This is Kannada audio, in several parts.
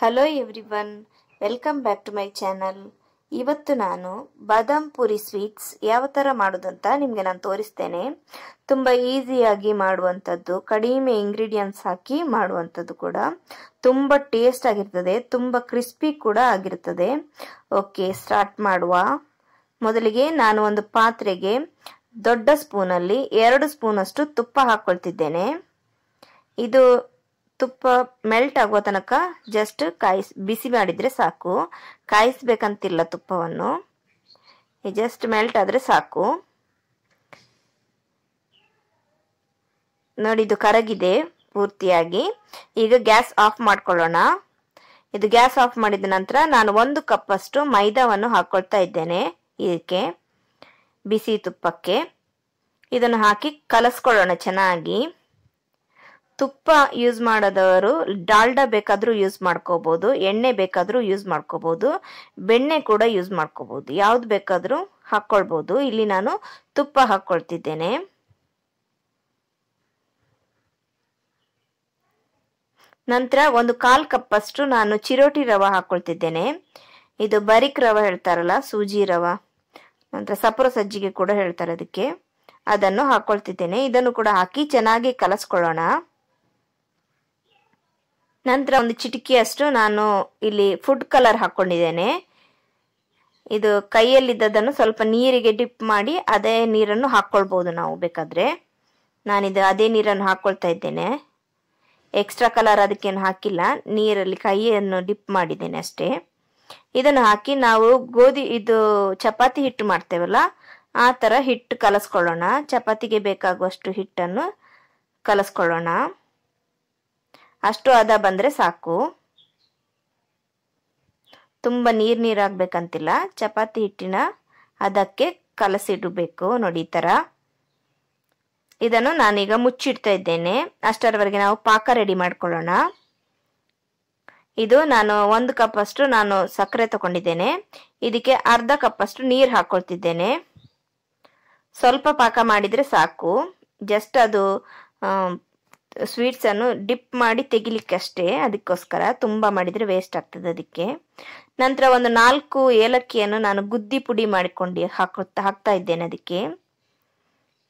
hello everyone welcome back to my channel ಇವತ್ತು ನಾನು ಬಾದಾಮ್ ಪುರಿ ಸ್ವೀಟ್ಸ್ ಯಾವ ಥರ ಮಾಡೋದಂತ ನಿಮಗೆ ನಾನು ತೋರಿಸ್ತೇನೆ ತುಂಬ ಈಸಿಯಾಗಿ ಮಾಡುವಂಥದ್ದು ಕಡಿಮೆ ಇಂಗ್ರೀಡಿಯೆಂಟ್ಸ್ ಹಾಕಿ ಮಾಡುವಂಥದ್ದು ಕೂಡ ತುಂಬ ಟೇಸ್ಟ್ ಆಗಿರ್ತದೆ ತುಂಬ ಕ್ರಿಸ್ಪಿ ಕೂಡ ಆಗಿರ್ತದೆ ಓಕೆ ಸ್ಟಾರ್ಟ್ ಮಾಡುವ ಮೊದಲಿಗೆ ನಾನು ಒಂದು ಪಾತ್ರೆಗೆ ದೊಡ್ಡ ಸ್ಪೂನಲ್ಲಿ ಎರಡು ಸ್ಪೂನಷ್ಟು ತುಪ್ಪ ಹಾಕ್ಕೊಳ್ತಿದ್ದೇನೆ ಇದು ತುಪ್ಪ ಮೆಲ್ಟ್ ಆಗುವ ತನಕ ಜಸ್ಟ್ ಕಾಯಿಸ್ ಬಿಸಿ ಮಾಡಿದರೆ ಸಾಕು ಕಾಯಿಸ್ಬೇಕಂತಿಲ್ಲ ತುಪ್ಪವನ್ನು ಜಸ್ಟ್ ಮೆಲ್ಟ್ ಆದರೆ ಸಾಕು ನೋಡಿ ಇದು ಕರಗಿದೆ ಪೂರ್ತಿಯಾಗಿ ಈಗ ಗ್ಯಾಸ್ ಆಫ್ ಮಾಡ್ಕೊಳ್ಳೋಣ ಇದು ಗ್ಯಾಸ್ ಆಫ್ ಮಾಡಿದ ನಂತರ ನಾನು ಒಂದು ಕಪ್ಪಷ್ಟು ಮೈದಾವನ್ನು ಹಾಕ್ಕೊಳ್ತಾ ಇದ್ದೇನೆ ಇದಕ್ಕೆ ಬಿಸಿ ತುಪ್ಪಕ್ಕೆ ಇದನ್ನು ಹಾಕಿ ಕಲಸ್ಕೊಳ್ಳೋಣ ಚೆನ್ನಾಗಿ ತುಪ್ಪ ಯೂಸ್ ಮಾಡದವರು ಡಾಲ್ಡಾ ಬೇಕಾದರೂ ಯೂಸ್ ಮಾಡ್ಕೋಬೋದು ಎಣ್ಣೆ ಬೇಕಾದರೂ ಯೂಸ್ ಮಾಡ್ಕೋಬೋದು ಬೆಣ್ಣೆ ಕೂಡ ಯೂಸ್ ಮಾಡ್ಕೋಬೋದು ಯಾವ್ದು ಬೇಕಾದರೂ ಹಾಕ್ಕೊಳ್ಬೋದು ಇಲ್ಲಿ ನಾನು ತುಪ್ಪ ಹಾಕ್ಕೊಳ್ತಿದ್ದೇನೆ ನಂತರ ಒಂದು ಕಾಲು ಕಪ್ಪಷ್ಟು ನಾನು ಚಿರೋಟಿ ರವೆ ಹಾಕ್ಕೊಳ್ತಿದ್ದೇನೆ ಇದು ಬರಿಕ್ ರವೆ ಹೇಳ್ತಾರಲ್ಲ ಸೂಜಿ ರವೆ ನಂತರ ಸಪುರ ಸಜ್ಜಿಗೆ ಕೂಡ ಹೇಳ್ತಾರೆ ಅದಕ್ಕೆ ಅದನ್ನು ಹಾಕ್ಕೊಳ್ತಿದ್ದೇನೆ ಇದನ್ನು ಕೂಡ ಹಾಕಿ ಚೆನ್ನಾಗಿ ಕಲಸ್ಕೊಳ್ಳೋಣ ನಂತರ ಒಂದು ಚಿಟಿಕೆಯಷ್ಟು ನಾನು ಇಲ್ಲಿ ಫುಡ್ ಕಲರ್ ಹಾಕೊಂಡಿದ್ದೇನೆ ಇದು ಕೈಯಲ್ಲಿದ್ದದನ್ನು ಸ್ವಲ್ಪ ನೀರಿಗೆ ಡಿಪ್ ಮಾಡಿ ಅದೇ ನೀರನ್ನು ಹಾಕ್ಕೊಳ್ಬೋದು ನಾವು ಬೇಕಾದರೆ ನಾನಿದು ಅದೇ ನೀರನ್ನು ಹಾಕ್ಕೊಳ್ತಾ ಇದ್ದೇನೆ ಎಕ್ಸ್ಟ್ರಾ ಕಲರ್ ಅದಕ್ಕೇನು ಹಾಕಿಲ್ಲ ನೀರಲ್ಲಿ ಕೈಯನ್ನು ಡಿಪ್ ಮಾಡಿದ್ದೇನೆ ಅಷ್ಟೇ ಇದನ್ನು ಹಾಕಿ ನಾವು ಗೋಧಿ ಇದು ಚಪಾತಿ ಹಿಟ್ಟು ಮಾಡ್ತೇವಲ್ಲ ಆ ಥರ ಹಿಟ್ಟು ಕಲಸ್ಕೊಳ್ಳೋಣ ಚಪಾತಿಗೆ ಬೇಕಾಗುವಷ್ಟು ಹಿಟ್ಟನ್ನು ಕಲಸ್ಕೊಳ್ಳೋಣ ಅಷ್ಟು ಹದ ಬಂದರೆ ಸಾಕು ತುಂಬ ನೀರು ನೀರಾಗಬೇಕಂತಿಲ್ಲ ಚಪಾತಿ ಹಿಟ್ಟಿನ ಅದಕ್ಕೆ ಕಲಸಿಡಬೇಕು ನೋಡಿ ಈ ಥರ ಇದನ್ನು ನಾನೀಗ ಮುಚ್ಚಿಡ್ತಾ ಇದ್ದೇನೆ ಅಷ್ಟರವರೆಗೆ ನಾವು ಪಾಕ ರೆಡಿ ಮಾಡ್ಕೊಳ್ಳೋಣ ಇದು ನಾನು ಒಂದು ಕಪ್ ಅಷ್ಟು ನಾನು ಸಕ್ಕರೆ ತಗೊಂಡಿದ್ದೇನೆ ಇದಕ್ಕೆ ಅರ್ಧ ಕಪ್ ಅಷ್ಟು ನೀರು ಹಾಕೊಳ್ತಿದ್ದೇನೆ ಸ್ವಲ್ಪ ಪಾಕ ಮಾಡಿದರೆ ಸಾಕು ಜಸ್ಟ್ ಅದು ಸ್ವೀಟ್ಸನ್ನು ಡಿಪ್ ಮಾಡಿ ಅಷ್ಟೇ ಅದಕ್ಕೋಸ್ಕರ ತುಂಬ ಮಾಡಿದರೆ ವೇಸ್ಟ್ ಆಗ್ತದೆ ಅದಕ್ಕೆ ನಂತರ ಒಂದು ನಾಲ್ಕು ಏಲಕ್ಕಿಯನ್ನು ನಾನು ಗುದ್ದಿ ಪುಡಿ ಮಾಡಿಕೊಂಡು ಹಾಕುತ್ತಾ ಹಾಕ್ತಾ ಇದ್ದೇನೆ ಅದಕ್ಕೆ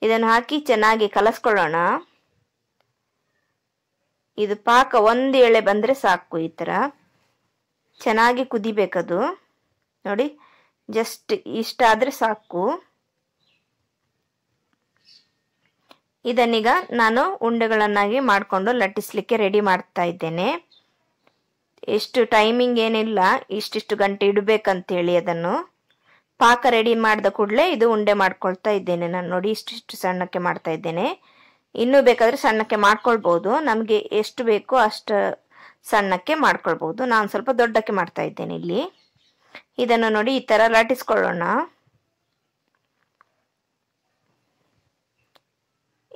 ಇದನ್ನು ಹಾಕಿ ಚೆನ್ನಾಗಿ ಕಲಸ್ಕೊಳ್ಳೋಣ ಇದು ಪಾಕ ಒಂದು ಎಳೆ ಬಂದರೆ ಸಾಕು ಈ ಥರ ಚೆನ್ನಾಗಿ ಕುದಿಬೇಕದು ನೋಡಿ ಜಸ್ಟ್ ಇಷ್ಟ ಆದರೆ ಸಾಕು ಇದನ್ನೀಗ ನಾನು ಉಂಡೆಗಳನ್ನಾಗಿ ಮಾಡಿಕೊಂಡು ಲಟ್ಟಿಸ್ಲಿಕ್ಕೆ ರೆಡಿ ಮಾಡ್ತಾ ಇದ್ದೇನೆ ಎಷ್ಟು ಟೈಮಿಂಗ್ ಏನಿಲ್ಲ ಇಷ್ಟಿಷ್ಟು ಗಂಟೆ ಇಡಬೇಕಂತೇಳಿ ಅದನ್ನು ಪಾಕ ರೆಡಿ ಮಾಡಿದ ಕೂಡಲೇ ಇದು ಉಂಡೆ ಮಾಡ್ಕೊಳ್ತಾ ಇದ್ದೇನೆ ನಾನು ನೋಡಿ ಇಷ್ಟಿಷ್ಟು ಸಣ್ಣಕ್ಕೆ ಮಾಡ್ತಾ ಇದ್ದೇನೆ ಇನ್ನೂ ಬೇಕಾದರೆ ಸಣ್ಣಕ್ಕೆ ಮಾಡ್ಕೊಳ್ಬೋದು ನಮಗೆ ಎಷ್ಟು ಬೇಕೋ ಅಷ್ಟು ಸಣ್ಣಕ್ಕೆ ಮಾಡ್ಕೊಳ್ಬೋದು ನಾನು ಸ್ವಲ್ಪ ದೊಡ್ಡಕ್ಕೆ ಮಾಡ್ತಾ ಇದ್ದೇನೆ ಇಲ್ಲಿ ಇದನ್ನು ನೋಡಿ ಈ ಥರ ಲಟ್ಟಿಸ್ಕೊಳ್ಳೋಣ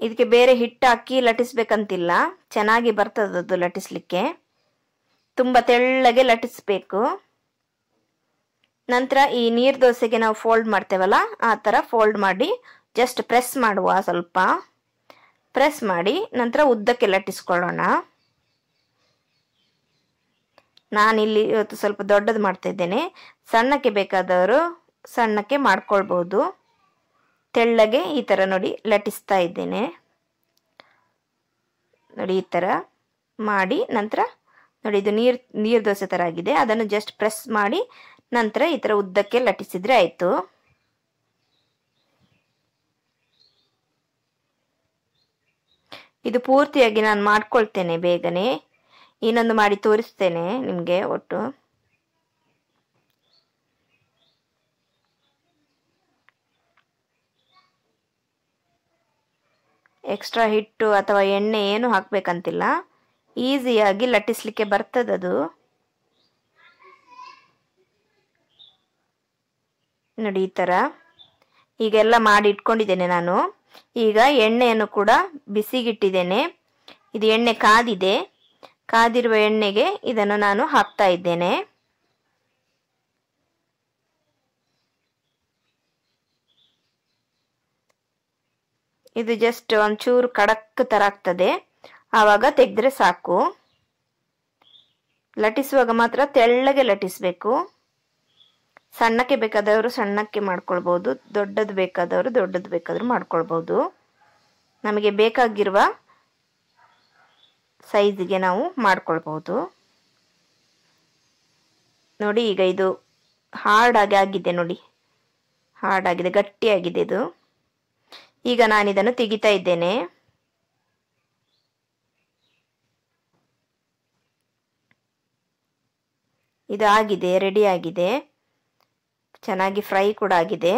ಇದಕ್ಕೆ ಬೇರೆ ಹಿಟ್ಟು ಹಾಕಿ ಲಟಿಸ್ಬೇಕಂತಿಲ್ಲ ಚೆನ್ನಾಗಿ ಬರ್ತದದು ಲಟಿಸ್ಲಿಕ್ಕೆ ತುಂಬ ತೆಳ್ಳಗೆ ಲಟಿಸ್ಬೇಕು ನಂತರ ಈ ನೀರು ದೋಸೆಗೆ ನಾವು ಫೋಲ್ಡ್ ಮಾಡ್ತೇವಲ್ಲ ಆ ಥರ ಫೋಲ್ಡ್ ಮಾಡಿ ಜಸ್ಟ್ ಪ್ರೆಸ್ ಮಾಡುವ ಸ್ವಲ್ಪ ಪ್ರೆಸ್ ಮಾಡಿ ನಂತರ ಉದ್ದಕ್ಕೆ ಲಟ್ಟಿಸ್ಕೊಳ್ಳೋಣ ನಾನಿಲ್ಲಿ ಇವತ್ತು ಸ್ವಲ್ಪ ದೊಡ್ಡದು ಮಾಡ್ತಾಯಿದ್ದೇನೆ ಸಣ್ಣಕ್ಕೆ ಬೇಕಾದವರು ಸಣ್ಣಕ್ಕೆ ಮಾಡ್ಕೊಳ್ಬೋದು ತೆಳ್ಳಗೆ ಈ ಥರ ನೋಡಿ ಲಟಿಸ್ತಾ ಇದ್ದೇನೆ ನೋಡಿ ಈ ಥರ ಮಾಡಿ ನಂತರ ನೋಡಿ ಇದು ನೀರು ನೀರು ದೋಸೆ ಥರ ಆಗಿದೆ ಅದನ್ನು ಜಸ್ಟ್ ಪ್ರೆಸ್ ಮಾಡಿ ನಂತರ ಈ ಥರ ಉದ್ದಕ್ಕೆ ಲಟಿಸಿದರೆ ಆಯಿತು ಇದು ಪೂರ್ತಿಯಾಗಿ ನಾನು ಮಾಡ್ಕೊಳ್ತೇನೆ ಬೇಗನೆ ಇನ್ನೊಂದು ಮಾಡಿ ತೋರಿಸ್ತೇನೆ ನಿಮಗೆ ಒಟ್ಟು ಎಕ್ಸ್ಟ್ರಾ ಹಿಟ್ಟು ಅಥವಾ ಎಣ್ಣೆ ಏನು ಹಾಕಬೇಕಂತಿಲ್ಲ ಈಸಿಯಾಗಿ ಲಟ್ಟಿಸ್ಲಿಕ್ಕೆ ಬರ್ತದದು ನೋಡಿ ಈ ಥರ ಈಗೆಲ್ಲ ಮಾಡಿ ಇಟ್ಕೊಂಡಿದ್ದೇನೆ ನಾನು ಈಗ ಎಣ್ಣೆಯನ್ನು ಕೂಡ ಬಿಸಿಗಿಟ್ಟಿದ್ದೇನೆ ಇದು ಎಣ್ಣೆ ಕಾದಿದೆ ಕಾದಿರುವ ಎಣ್ಣೆಗೆ ಇದನ್ನು ನಾನು ಹಾಕ್ತಾ ಇದ್ದೇನೆ ಇದು ಜಸ್ಟ್ ಒಂಚೂರು ಕಡಕ್ ಥರ ಆಗ್ತದೆ ಆವಾಗ ತೆಗೆದ್ರೆ ಸಾಕು ಲಟಿಸುವಾಗ ಮಾತ್ರ ತೆಳ್ಳಗೆ ಲಟಿಸ್ಬೇಕು ಸಣ್ಣಕ್ಕೆ ಬೇಕಾದವರು ಸಣ್ಣಕ್ಕೆ ಮಾಡ್ಕೊಳ್ಬೋದು ದೊಡ್ಡದು ಬೇಕಾದವರು ದೊಡ್ಡದು ಬೇಕಾದರೂ ಮಾಡ್ಕೊಳ್ಬೋದು ನಮಗೆ ಬೇಕಾಗಿರುವ ಸೈಜ್ಗೆ ನಾವು ಮಾಡ್ಕೊಳ್ಬೋದು ನೋಡಿ ಈಗ ಇದು ಹಾರ್ಡಾಗಿ ಆಗಿದೆ ನೋಡಿ ಹಾರ್ಡಾಗಿದೆ ಗಟ್ಟಿಯಾಗಿದೆ ಇದು ಈಗ ನಾನಿದನ್ನು ತೆಗಿತಾ ಇದ್ದೇನೆ ಇದು ಆಗಿದೆ ರೆಡಿ ಆಗಿದೆ ಚೆನ್ನಾಗಿ ಫ್ರೈ ಕೂಡ ಆಗಿದೆ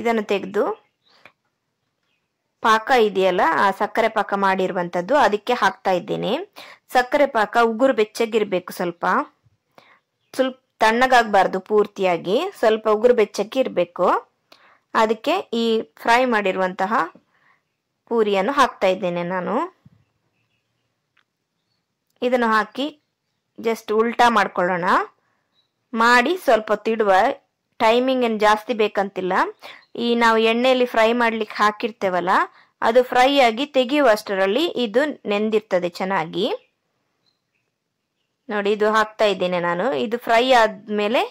ಇದನ್ನು ತೆಗೆದು ಪಾಕ ಇದೆಯಲ್ಲ ಆ ಸಕ್ಕರೆ ಪಾಕ ಮಾಡಿರುವಂಥದ್ದು ಅದಕ್ಕೆ ಹಾಕ್ತಾ ಇದ್ದೇನೆ ಸಕ್ಕರೆ ಪಾಕ ಉಗುರು ಬೆಚ್ಚಗಿರಬೇಕು ಸ್ವಲ್ಪ ಸ್ವಲ್ಪ ತಣ್ಣಗಾಗಬಾರ್ದು ಪೂರ್ತಿಯಾಗಿ ಸ್ವಲ್ಪ ಉಗುರು ಬೆಚ್ಚಕ್ಕೆ ಇರಬೇಕು ಅದಕ್ಕೆ ಈ ಫ್ರೈ ಮಾಡಿರುವಂತಹ ಪೂರಿಯನ್ನು ಹಾಕ್ತಾ ಇದ್ದೇನೆ ನಾನು ಇದನ್ನು ಹಾಕಿ ಜಸ್ಟ್ ಉಲ್ಟಾ ಮಾಡ್ಕೊಳ್ಳೋಣ ಮಾಡಿ ಸ್ವಲ್ಪ ತಿಡುವ ಟೈಮಿಂಗ್ ಏನು ಜಾಸ್ತಿ ಬೇಕಂತಿಲ್ಲ ಈ ನಾವು ಎಣ್ಣೆಯಲ್ಲಿ ಫ್ರೈ ಮಾಡ್ಲಿಕ್ಕೆ ಹಾಕಿರ್ತೇವಲ್ಲ ಅದು ಫ್ರೈ ಆಗಿ ತೆಗೆಯುವಷ್ಟರಲ್ಲಿ ಇದು ನೆಂದಿರ್ತದೆ ಚೆನ್ನಾಗಿ ನೋಡಿ ಇದು ಹಾಕ್ತಾ ಇದ್ದೇನೆ ನಾನು ಇದು ಫ್ರೈ ಆದ್ಮೇಲೆ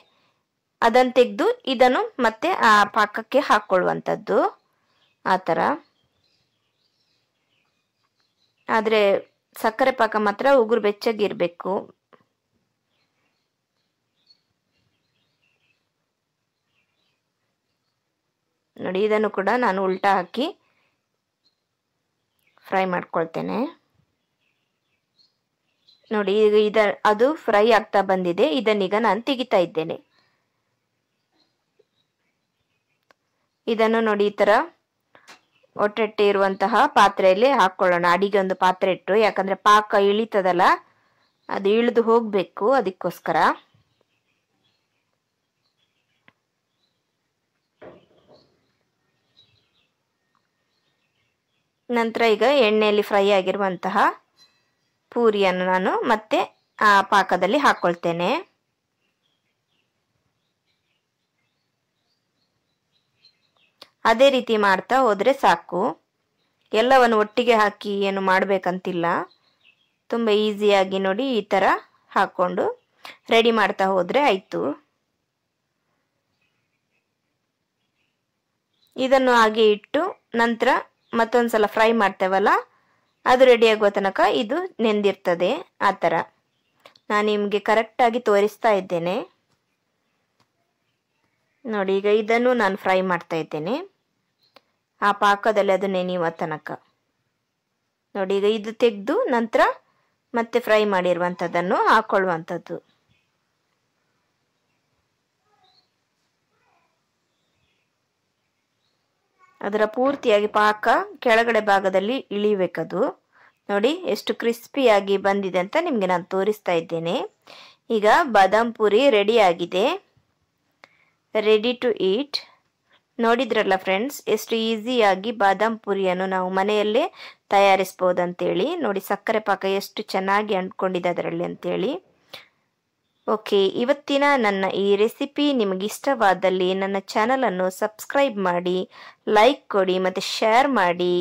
ಅದನ್ನು ತೆಗೆದು ಇದನ್ನು ಮತ್ತೆ ಆ ಪಾಕಕ್ಕೆ ಹಾಕೊಳ್ಳುವಂಥದ್ದು ಆ ಥರ ಆದರೆ ಸಕ್ಕರೆ ಪಾಕ ಮಾತ್ರ ಉಗುರು ಬೆಚ್ಚಗಿರಬೇಕು ನೋಡಿ ಇದನ್ನು ಕೂಡ ನಾನು ಉಲ್ಟಾ ಹಾಕಿ ಫ್ರೈ ಮಾಡ್ಕೊಳ್ತೇನೆ ನೋಡಿ ಈಗ ಇದ ಅದು ಫ್ರೈ ಆಗ್ತಾ ಬಂದಿದೆ ಇದನ್ನೀಗ ನಾನು ತೆಗಿತಾ ಇದ್ದೇನೆ ಇದನ್ನು ನೋಡಿ ಈ ತರ ಒಟ್ಟೆಟ್ಟೆ ಇರುವಂತಹ ಪಾತ್ರೆಯಲ್ಲಿ ಹಾಕೊಳ್ಳೋಣ ಅಡಿಗೆ ಒಂದು ಪಾತ್ರೆ ಇಟ್ಟು ಯಾಕಂದ್ರೆ ಪಾಕ ಇಳಿತದಲ್ಲ ಅದು ಇಳಿದು ಹೋಗಬೇಕು ಅದಕ್ಕೋಸ್ಕರ ನಂತರ ಈಗ ಎಣ್ಣೆಯಲ್ಲಿ ಫ್ರೈ ಆಗಿರುವಂತಹ ಪೂರಿಯನ್ನು ನಾನು ಮತ್ತೆ ಆ ಪಾಕದಲ್ಲಿ ಹಾಕೊಳ್ತೇನೆ ಅದೇ ರೀತಿ ಮಾಡ್ತಾ ಹೋದರೆ ಸಾಕು ಎಲ್ಲವನ್ನು ಒಟ್ಟಿಗೆ ಹಾಕಿ ಏನು ಮಾಡಬೇಕಂತಿಲ್ಲ ತುಂಬ ಈಸಿಯಾಗಿ ನೋಡಿ ಈ ಥರ ಹಾಕ್ಕೊಂಡು ರೆಡಿ ಮಾಡ್ತಾ ಹೋದರೆ ಆಯಿತು ಇದನ್ನು ಹಾಗೆ ಇಟ್ಟು ನಂತರ ಮತ್ತೊಂದು ಸಲ ಫ್ರೈ ಮಾಡ್ತೇವಲ್ಲ ಅದು ರೆಡಿಯಾಗುವ ತನಕ ಇದು ನೆಂದಿರ್ತದೆ ಆ ಥರ ನಾನು ನಿಮಗೆ ಕರೆಕ್ಟಾಗಿ ತೋರಿಸ್ತಾ ಇದ್ದೇನೆ ನೋಡಿ ಈಗ ಇದನ್ನು ನಾನು ಫ್ರೈ ಮಾಡ್ತಾ ಇದ್ದೇನೆ ಆ ಪಾಕದಲ್ಲಿ ಅದು ನೆನೆಯುವ ತನಕ ನೋಡಿ ಈಗ ಇದು ತೆಗೆದು ನಂತರ ಮತ್ತೆ ಫ್ರೈ ಮಾಡಿರುವಂಥದ್ದನ್ನು ಹಾಕೊಳ್ಳುವಂಥದ್ದು ಅದರ ಪೂರ್ತಿಯಾಗಿ ಪಾಕ ಕೆಳಗಡೆ ಭಾಗದಲ್ಲಿ ಇಳಿಬೇಕದು ನೋಡಿ ಎಷ್ಟು ಕ್ರಿಸ್ಪಿಯಾಗಿ ಬಂದಿದೆ ಅಂತ ನಿಮಗೆ ನಾನು ತೋರಿಸ್ತಾ ಇದ್ದೇನೆ ಈಗ ಬಾದಾಮ್ ಪುರಿ ರೆಡಿ ಆಗಿದೆ ರೆಡಿ ಟು ಈಟ್ ನೋಡಿದ್ರಲ್ಲ ಫ್ರೆಂಡ್ಸ್ ಎಷ್ಟು ಈಸಿಯಾಗಿ ಬಾದಾಮ್ ಪುರಿಯನ್ನು ನಾವು ಮನೆಯಲ್ಲೇ ತಯಾರಿಸ್ಬೋದು ಅಂತೇಳಿ ನೋಡಿ ಸಕ್ಕರೆ ಪಾಕ ಎಷ್ಟು ಚೆನ್ನಾಗಿ ಅಂಟ್ಕೊಂಡಿದೆ ಅದರಲ್ಲಿ ಅಂತೇಳಿ ಓಕೆ ಇವತ್ತಿನ ನನ್ನ ಈ ರೆಸಿಪಿ ನಿಮಗೆ ಇಷ್ಟವಾದಲ್ಲಿ ನನ್ನ ಚಾನಲನ್ನು ಸಬ್ಸ್ಕ್ರೈಬ್ ಮಾಡಿ ಲೈಕ್ ಕೊಡಿ ಮತ್ತು ಶೇರ್ ಮಾಡಿ